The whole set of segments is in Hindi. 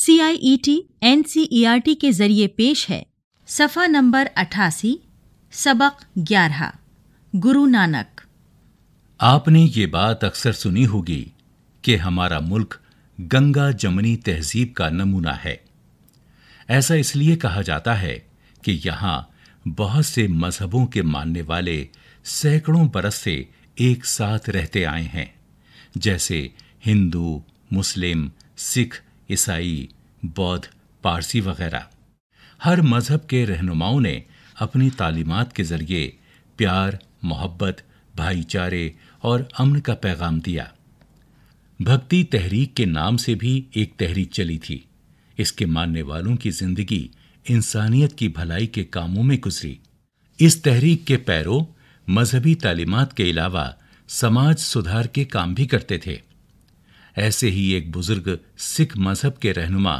C I E T N C E R T के जरिए पेश है सफ़ा नंबर अठासी सबक ग्यारह गुरु नानक आपने ये बात अक्सर सुनी होगी कि हमारा मुल्क गंगा जमनी तहजीब का नमूना है ऐसा इसलिए कहा जाता है कि यहाँ बहुत से मजहबों के मानने वाले सैकड़ों बरस से एक साथ रहते आए हैं जैसे हिंदू मुस्लिम सिख ईसाई बौद्ध पारसी वगैरह हर मज़हब के रहनुमाओं ने अपनी तालीमत के ज़रिए प्यार मोहब्बत भाईचारे और अमन का पैगाम दिया भक्ति तहरीक के नाम से भी एक तहरीक चली थी इसके मानने वालों की जिंदगी इंसानियत की भलाई के कामों में गुजरी इस तहरीक के पैरों मजहबी तालीमत के अलावा समाज सुधार के काम भी करते थे ऐसे ही एक बुजुर्ग सिख मजहब के रहनुमा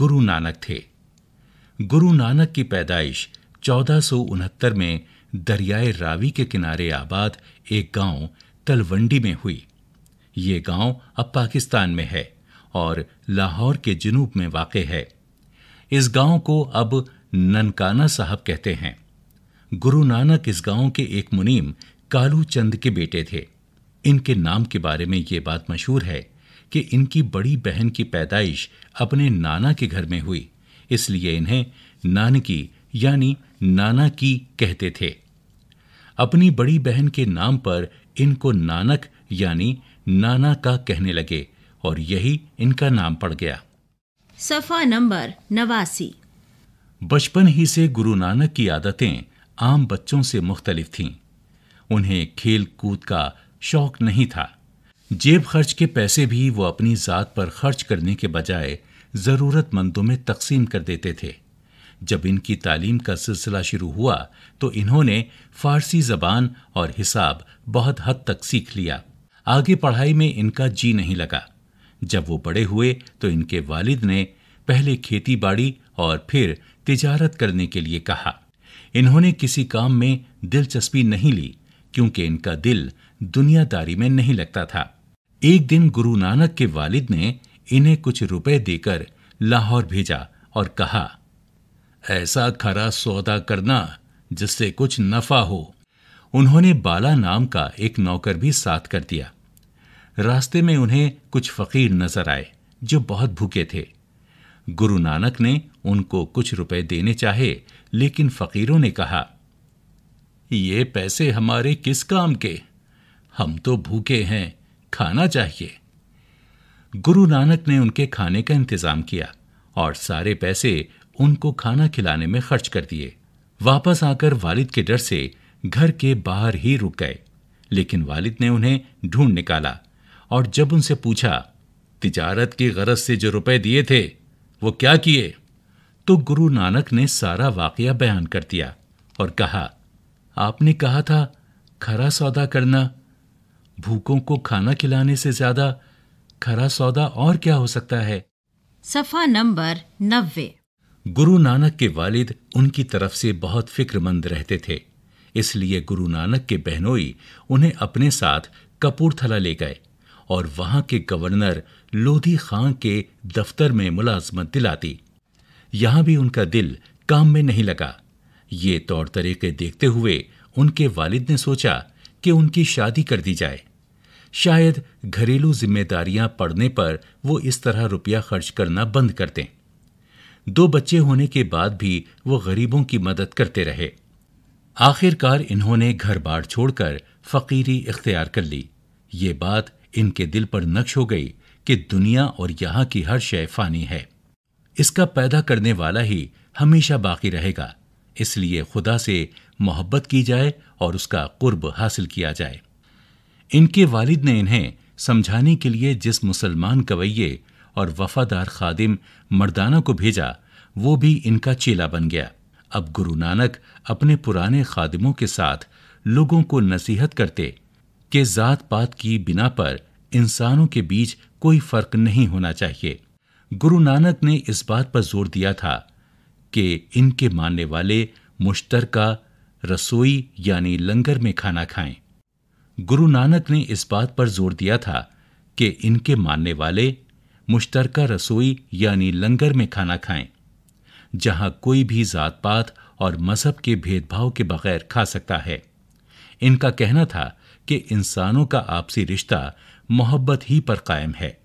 गुरु नानक थे गुरु नानक की पैदाइश चौदह में दरियाए रावी के किनारे आबाद एक गांव तलवंडी में हुई ये गांव अब पाकिस्तान में है और लाहौर के जुनूब में वाक़ है इस गांव को अब ननकाना साहब कहते हैं गुरु नानक इस गांव के एक मुनीम कालू चंद के बेटे थे इनके नाम के बारे में ये बात मशहूर है कि इनकी बड़ी बहन की पैदाइश अपने नाना के घर में हुई इसलिए इन्हें नानकी यानी नाना की कहते थे अपनी बड़ी बहन के नाम पर इनको नानक यानी नाना का कहने लगे और यही इनका नाम पड़ गया सफा नंबर नवासी बचपन ही से गुरु नानक की आदतें आम बच्चों से मुख्तलिफ थीं उन्हें खेल कूद का शौक नहीं था जेब खर्च के पैसे भी वो अपनी ज़ात पर खर्च करने के बजाय ज़रूरतमंदों में तकसीम कर देते थे जब इनकी तालीम का सिलसिला शुरू हुआ तो इन्होंने फ़ारसी ज़बान और हिसाब बहुत हद तक सीख लिया आगे पढ़ाई में इनका जी नहीं लगा जब वो बड़े हुए तो इनके वालिद ने पहले खेती बाड़ी और फिर तिजारत करने के लिए कहा इन्होंने किसी काम में दिलचस्पी नहीं ली क्योंकि इनका दिल दुनियादारी में नहीं लगता था एक दिन गुरु नानक के वालिद ने इन्हें कुछ रुपए देकर लाहौर भेजा और कहा ऐसा खरा सौदा करना जिससे कुछ नफा हो उन्होंने बाला नाम का एक नौकर भी साथ कर दिया रास्ते में उन्हें कुछ फकीर नजर आए जो बहुत भूखे थे गुरु नानक ने उनको कुछ रुपए देने चाहे लेकिन फकीरों ने कहा ये पैसे हमारे किस काम के हम तो भूखे हैं खाना चाहिए गुरु नानक ने उनके खाने का इंतजाम किया और सारे पैसे उनको खाना खिलाने में खर्च कर दिए वापस आकर वालिद के डर से घर के बाहर ही रुक गए लेकिन वालिद ने उन्हें ढूंढ निकाला और जब उनसे पूछा तिजारत की गरज से जो रुपए दिए थे वो क्या किए तो गुरु नानक ने सारा वाकया बयान कर दिया और कहा आपने कहा था खरा सौदा करना भूखों को खाना खिलाने से ज्यादा खरा सौदा और क्या हो सकता है सफा नंबर नब्बे गुरु नानक के वालिद उनकी तरफ से बहुत फिक्रमंद रहते थे इसलिए गुरु नानक के बहनोई उन्हें अपने साथ कपूरथला ले गए और वहां के गवर्नर लोधी खां के दफ्तर में मुलाजमत दिलाती यहां भी उनका दिल काम में नहीं लगा ये तौर तरीके देखते हुए उनके वालिद ने सोचा कि उनकी शादी कर दी जाए शायद घरेलू जिम्मेदारियां पड़ने पर वो इस तरह रुपया खर्च करना बंद कर दें दो बच्चे होने के बाद भी वो गरीबों की मदद करते रहे आखिरकार इन्होंने घर बार छोड़कर फकीरी इख्तियार कर ली ये बात इनके दिल पर नक्श हो गई कि दुनिया और यहां की हर शय फानी है इसका पैदा करने वाला ही हमेशा बाकी रहेगा इसलिए खुदा से मोहब्बत की जाए और उसका कुर्ब हासिल किया जाए इनके वालिद ने इन्हें समझाने के लिए जिस मुसलमान कवैये और वफादार खादिम मर्दाना को भेजा वो भी इनका चेला बन गया अब गुरु नानक अपने पुराने खादिमों के साथ लोगों को नसीहत करते कि जात पात की बिना पर इंसानों के बीच कोई फर्क नहीं होना चाहिए गुरु नानक ने इस बात पर जोर दिया था कि इनके मानने वाले मुश्तरका रसोई यानी लंगर में खाना खाएं। गुरु नानक ने इस बात पर जोर दिया था कि इनके मानने वाले मुश्तरका रसोई यानी लंगर में खाना खाएं, जहां कोई भी जात पात और मजहब के भेदभाव के बगैर खा सकता है इनका कहना था कि इंसानों का आपसी रिश्ता मोहब्बत ही पर कायम है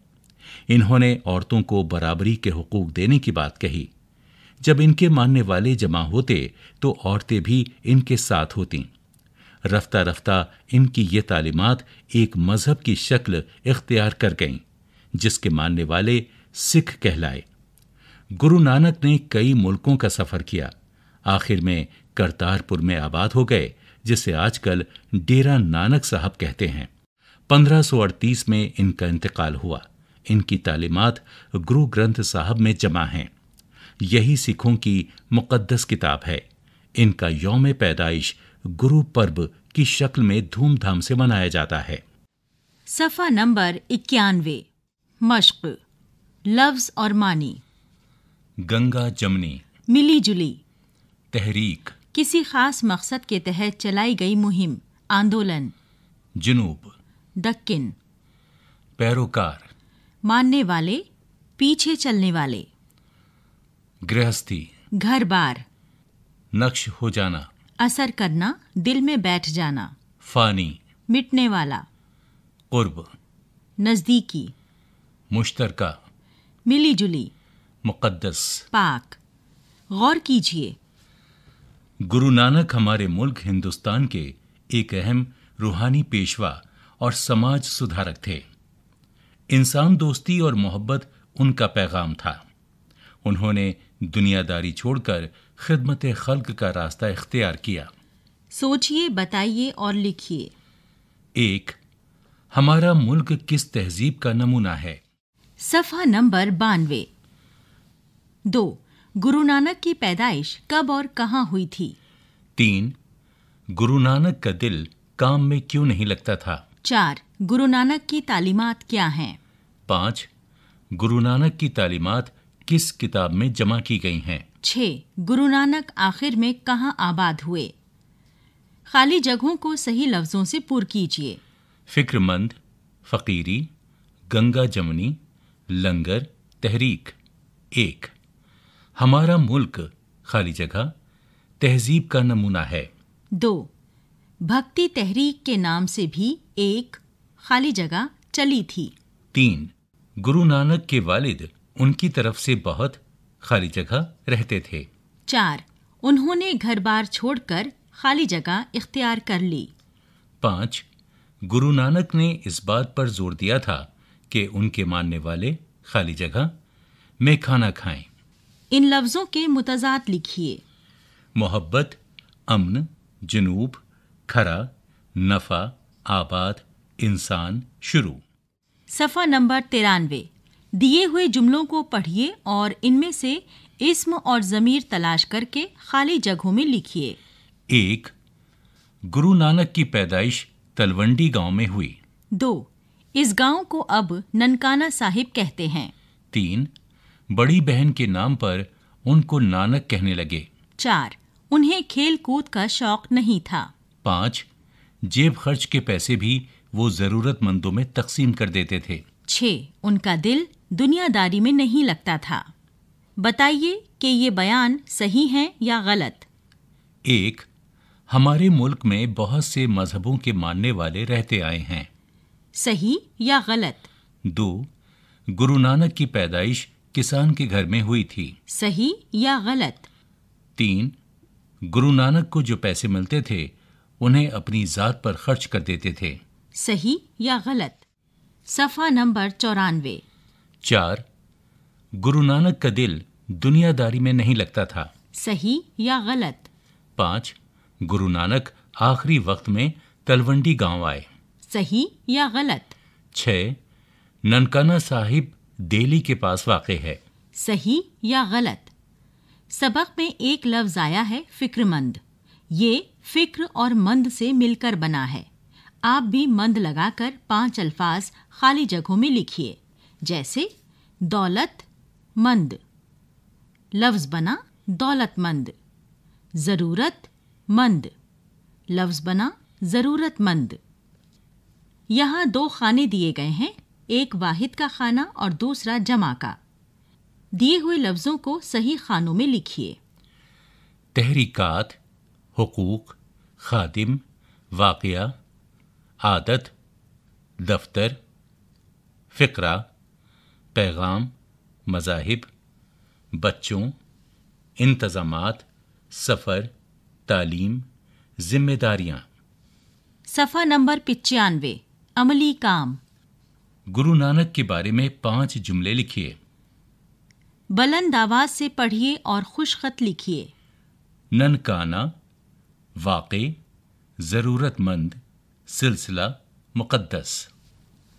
इन्होंने औरतों को बराबरी के हकूक देने की बात कही जब इनके मानने वाले जमा होते तो औरतें भी इनके साथ होती रफ्ता रफ्ता इनकी ये तालीमत एक मज़हब की शक्ल इख्तियार कर गईं जिसके मानने वाले सिख कहलाए गुरु नानक ने कई मुल्कों का सफ़र किया आखिर में करतारपुर में आबाद हो गए जिसे आजकल डेरा नानक साहब कहते हैं 1538 में इनका इंतकाल हुआ इनकी तालीमत गुरु ग्रंथ साहब में जमा हैं यही सिखों की मुकद्दस किताब है इनका यौम पैदाइश गुरु पर्व की शक्ल में धूमधाम से मनाया जाता है सफ़ा नंबर इक्यानवे मश्क लफ्ज़ और मानी गंगा जमनी मिली जुली तहरीक किसी खास मकसद के तहत चलाई गई मुहिम आंदोलन जुनूब दक्किन पैरोकार मानने वाले पीछे चलने वाले गृहस्थी घर बार नक्श हो जाना असर करना दिल में बैठ जाना फानी मिटने वाला कुर्ब नज़दीकी मुश्तरका मिली जुली मुक़दस पाक गौर कीजिए गुरु नानक हमारे मुल्क हिंदुस्तान के एक अहम रूहानी पेशवा और समाज सुधारक थे इंसान दोस्ती और मोहब्बत उनका पैगाम था उन्होंने दुनियादारी छोड़कर खिदमत खल्क का रास्ता इख्तियार किया सोचिए बताइए और लिखिए एक हमारा मुल्क किस तहजीब का नमूना है सफा नंबर बानवे दो गुरु नानक की पैदाइश कब और कहाँ हुई थी तीन गुरु नानक का दिल काम में क्यों नहीं लगता था चार गुरु नानक की तालीमात क्या हैं पाँच गुरु नानक की तालीमात किस किताब में जमा की गई हैं? छह गुरु नानक आखिर में कहाँ आबाद हुए खाली जगहों को सही लफ्जों से पुर कीजिए फिक्रमंद फकीरी गंगा जमनी लंगर तहरीक एक हमारा मुल्क खाली जगह तहजीब का नमूना है दो भक्ति तहरीक के नाम से भी एक खाली जगह चली थी तीन गुरु नानक के वालिद उनकी तरफ से बहुत खाली जगह रहते थे चार उन्होंने घर बार छोड़कर खाली जगह इख्तियार कर ली पाँच गुरु नानक ने इस बात पर जोर दिया था कि उनके मानने वाले खाली जगह में खाना खाएं। इन लफ्ज़ों के मुतजाद लिखिए मोहब्बत अमन जनूब खरा नफ़ा आबाद इंसान शुरू सफ़ा नंबर तिरानवे दिए हुए जुमलों को पढ़िए और इनमें से इसम और ज़मीर तलाश करके खाली जगहों में लिखिए एक गुरु नानक की पैदाइश तलवंडी गांव में हुई दो इस गांव को अब ननकाना साहिब कहते हैं तीन बड़ी बहन के नाम पर उनको नानक कहने लगे चार उन्हें खेल कूद का शौक नहीं था पाँच जेब खर्च के पैसे भी वो ज़रूरतमंदों में तकसीम कर देते थे छः उनका दिल दुनियादारी में नहीं लगता था बताइए कि ये बयान सही है या गलत एक हमारे मुल्क में बहुत से मजहबों के मानने वाले रहते आए हैं सही या गलत दो गुरु नानक की पैदाइश किसान के घर में हुई थी सही या गलत तीन गुरु नानक को जो पैसे मिलते थे उन्हें अपनी जात पर खर्च कर देते थे सही या गलत सफा नंबर चौरानवे चार गुरु नानक का दिल दुनियादारी में नहीं लगता था सही या गलत पाँच गुरु नानक आखिरी वक्त में तलवंडी गांव आए सही या गलत छ ननकाना साहिब दिल्ली के पास वाक़ है सही या गलत सबक में एक लफ्ज़ आया है फ़िक्रमंद ये फ़िक्र और मंद से मिलकर बना है आप भी मंद लगाकर पांच अल्फाज खाली जगहों में लिखिए जैसे दौलत मंद लफ्ज़ बना दौलतमंद ज़रूरत मंद लफ्ज़ बना ज़रूरतमंद यहाँ दो खाने दिए गए हैं एक वाहिद का खाना और दूसरा जमा का दिए हुए लफ्ज़ों को सही खानों में लिखिए तहरीकात हकूक़ खादिम वाक़ आदत दफ्तर फ़िकरा पैगाम मजाहब बच्चों इंतज़ाम सफ़र तालीम जिम्मेदारियाँ सफ़ा नंबर पचानवे अमली काम गुरु नानक के बारे में पांच जुमले लिखिए बुलंद आवाज से पढ़िए और खुश खत लिखिए ननकाना वाक़ ज़रूरतमंद सिलसिला मुक़दस